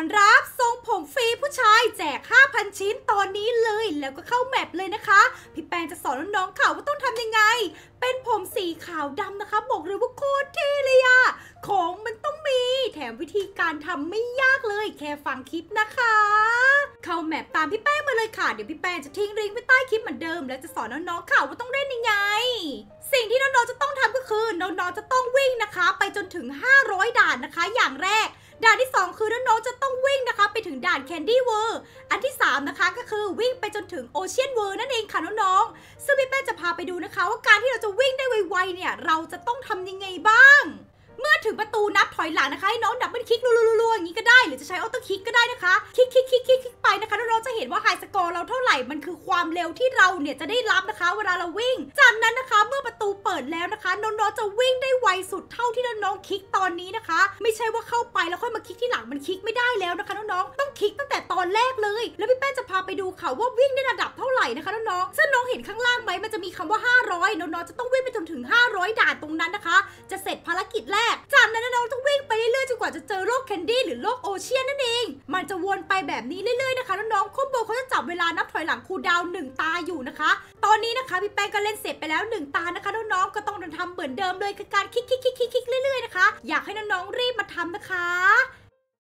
อนรับทรงผมฟรีผู้ชายแจก 5,000 ชิ้นตอนนี้เลย แล้วก็เข้าแมปเลยนะคะ พี่แปงจะสอนน้องๆค่ะว่าต้องทำยังไง เป็นผมสีขาวดำนะคะ บอกเลยว่าโคตรเท่เลยอะของมันต้องมีแถมวิธีการทำไม่ยากเลย แค่ฟังคลิปนะคะ เข้าแมปตามพี่แป้งมาเลยค่ะเดี๋ยวพี่แป้งจะทิ้งลิงก์ไว้ใต้คลิปเหมือนเดิมแล้วจะสอนน้องๆค่ะว่าต้องเล่นยังไง สิ่งที่น้อง ๆ จะต้องทำก็คือน้องๆจะต้องวิ่งนะคะ ไปจนถึง 500 ด่านนะคะ อย่างแรกด่านที่ 2 คือน้องๆจะต้องวิ่งนะคะ ไปถึงด่านแคนดี้เวิร์อันที่ 3 นะคะก็คือวิ่งไปจนถึงโอเชียนเวิร์นั่นเองค่ะ น้องๆซึ่งพี่แป้จะพาไปดูนะคะ ว่าการที่เราจะวิ่งได้ไว ๆ เนี่ย เราจะต้องทำยังไงบ้าง เมื่อถึงประตูนับถอยหลังนะคะ ให้น้อง ดับเบิลคลิกรัวๆอย่างนี้ก็ได้ หรือจะใช้ออโต้คลิกก็ได้นะคะคลิกคลิกคลิกคลิกคลิกไปนะคะน้องๆจะเห็นว่าไฮสกอร์เราเท่าไหร่มันคือความเร็วที่เราเนี่ยจะได้รับนะคะ เวลาเราวิ่งจากนั้นนะคะเมื่อประตูดแล้วนะคะน้องๆจะวิ่งได้ไวสุดเท่าที่น้องๆคลิกตอนนี้นะคะ ไม่ใช่ว่าเข้าไปแล้วค่อยมาคลิกที่หลังมันคลิกไม่ได้แล้วนะคะน้องๆต้องคลิกตั้งแต่ตอนแรกเลย แล้วพี่แป้นจะพาไปดูค่ะว่าวิ่งได้ระดับเท่าไหร่นะคะน้องๆซึ่งน้องเห็นข้างล่างไหมมันจะมีคำว่า 500น้องๆจะต้องวิ่งไปจนถึง 500ด่านตรงนั้นนะคะ จะเสร็จภารกิจแรกกว่าจะเจอโลกแคนดี้หรือโลกโอเชียนนั่นเอง มันจะวนไปแบบนี้เรื่อย ๆ นะคะ น้องๆุณโบเขาจะจับเวลานับถอยหลังคูดาวหนึ่งตาอยู่นะคะ ตอนนี้นะคะ พี่แป้งก็เล่นเสร็จไปแล้วหนึ่งตานะคะ น้องๆก็ต้องทำเหมือนเดิมเลยคือการคลิกๆๆ ๆ เรื่อย ๆ นะคะ อยากให้น้องๆรีบมาทำนะคะ